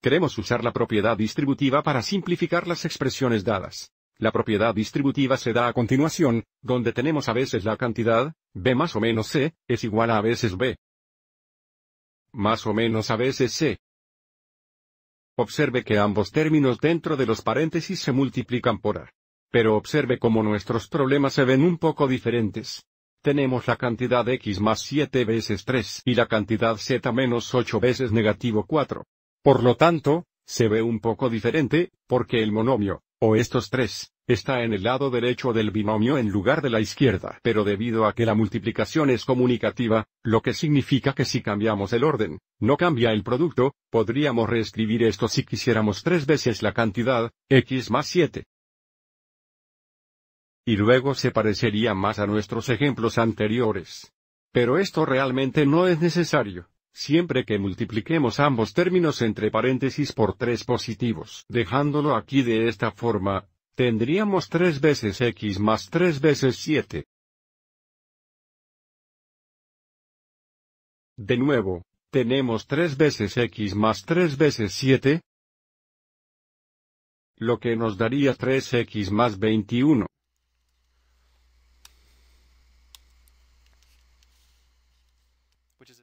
Queremos usar la propiedad distributiva para simplificar las expresiones dadas. La propiedad distributiva se da a continuación, donde tenemos a veces la cantidad, B más o menos C, es igual a a veces B. Más o menos a veces C. Observe que ambos términos dentro de los paréntesis se multiplican por A. Pero observe cómo nuestros problemas se ven un poco diferentes. Tenemos la cantidad x más 7 veces 3 y la cantidad z menos 8 veces negativo 4. Por lo tanto, se ve un poco diferente, porque el monomio, o estos tres, está en el lado derecho del binomio en lugar de la izquierda. Pero debido a que la multiplicación es comunicativa, lo que significa que si cambiamos el orden, no cambia el producto, podríamos reescribir esto si quisiéramos tres veces la cantidad, x más 7. Y luego se parecería más a nuestros ejemplos anteriores. Pero esto realmente no es necesario siempre que multipliquemos ambos términos entre paréntesis por tres positivos. Dejándolo aquí de esta forma, tendríamos 3 veces x más 3 veces 7. De nuevo, tenemos 3 veces x más 3 veces 7, lo que nos daría 3x más 21.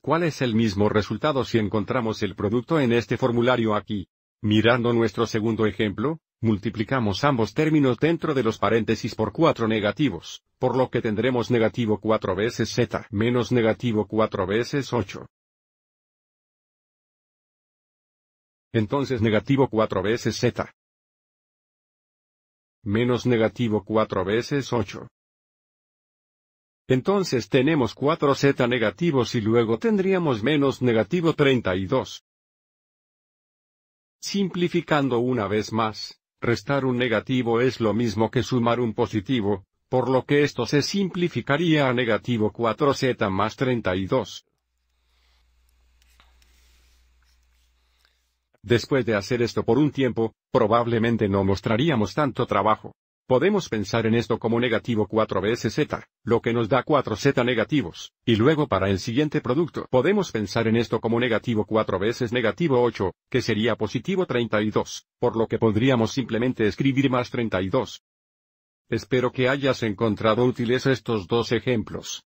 ¿Cuál es el mismo resultado si encontramos el producto en este formulario aquí? Mirando nuestro segundo ejemplo, multiplicamos ambos términos dentro de los paréntesis por cuatro negativos, por lo que tendremos negativo cuatro veces z menos negativo cuatro veces 8. Entonces negativo 4 veces z menos negativo 4 veces 8. Entonces tenemos 4z negativos y luego tendríamos menos negativo 32. Simplificando una vez más, restar un negativo es lo mismo que sumar un positivo, por lo que esto se simplificaría a negativo 4z más 32. Después de hacer esto por un tiempo, probablemente no mostraríamos tanto trabajo. Podemos pensar en esto como negativo 4 veces z, lo que nos da 4 z negativos, y luego para el siguiente producto podemos pensar en esto como negativo 4 veces negativo 8, que sería positivo 32, por lo que podríamos simplemente escribir más 32. Espero que hayas encontrado útiles estos dos ejemplos.